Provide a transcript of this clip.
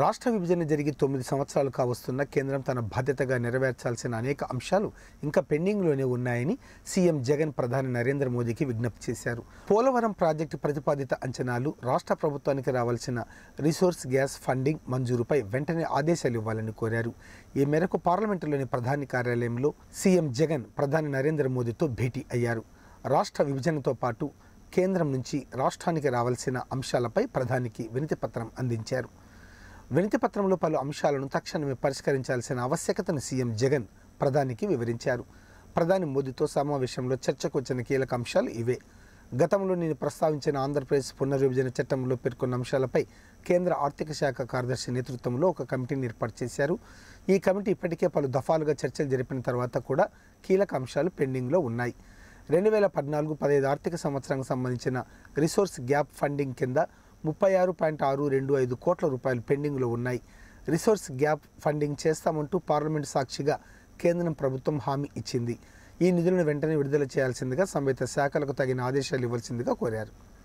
రాష్ట్ర విభజన జరిగి తొమ్మిది సంవత్సరాలు కావస్తున్న కేంద్రం తన బాధ్యతగా నెరవేర్చాల్సిన అనేక అంశాలు ఇంకా పెండింగ్లోనే ఉన్నాయని సీఎం జగన్ ప్రధాని నరేంద్ర మోదీకి విజ్ఞప్తి చేశారు పోలవరం ప్రాజెక్టు ప్రతిపాదిత అంచనాలు రాష్ట్ర ప్రభుత్వానికి రావాల్సిన రిసోర్స్ గ్యాస్ ఫండింగ్ మంజూరుపై వెంటనే ఆదేశాలు ఇవ్వాలని కోరారు ఈ మేరకు పార్లమెంటులోని ప్రధాని కార్యాలయంలో సీఎం జగన్ ప్రధాని నరేంద్ర మోదీతో భేటీ అయ్యారు రాష్ట్ర విభజనతో పాటు కేంద్రం నుంచి రాష్ట్రానికి రావాల్సిన అంశాలపై ప్రధానికి వినతి పత్రం అందించారు వినతి పత్రంలో పలు అంశాలను తక్షణమే పరిష్కరించాల్సిన ఆవశ్యకతను సీఎం జగన్ ప్రధానికి వివరించారు ప్రధాని మోదీతో సమావేశంలో చర్చకు వచ్చిన కీలక అంశాలు ఇవే గతంలో నేను ప్రస్తావించిన ఆంధ్రప్రదేశ్ పునర్విభజన చట్టంలో పేర్కొన్న అంశాలపై కేంద్ర ఆర్థిక శాఖ కార్యదర్శి నేతృత్వంలో ఒక కమిటీని ఏర్పాటు చేశారు ఈ కమిటీ ఇప్పటికే పలు దఫాలుగా చర్చలు జరిపిన తర్వాత కూడా కీలక అంశాలు పెండింగ్లో ఉన్నాయి రెండు వేల పద్నాలుగు పదహైదు ఆర్థిక సంవత్సరానికి సంబంధించిన రిసోర్స్ గ్యాప్ ఫండింగ్ కింద ముప్పై ఆరు పాయింట్ ఆరు రెండు ఐదు కోట్ల రూపాయలు పెండింగ్లో ఉన్నాయి రిసోర్స్ గ్యాప్ ఫండింగ్ చేస్తామంటూ పార్లమెంటు సాక్షిగా కేంద్రం ప్రభుత్వం హామీ ఇచ్చింది ఈ నిధులను వెంటనే విడుదల చేయాల్సిందిగా సంబంధిత శాఖలకు తగిన ఆదేశాలు ఇవ్వాల్సిందిగా కోరారు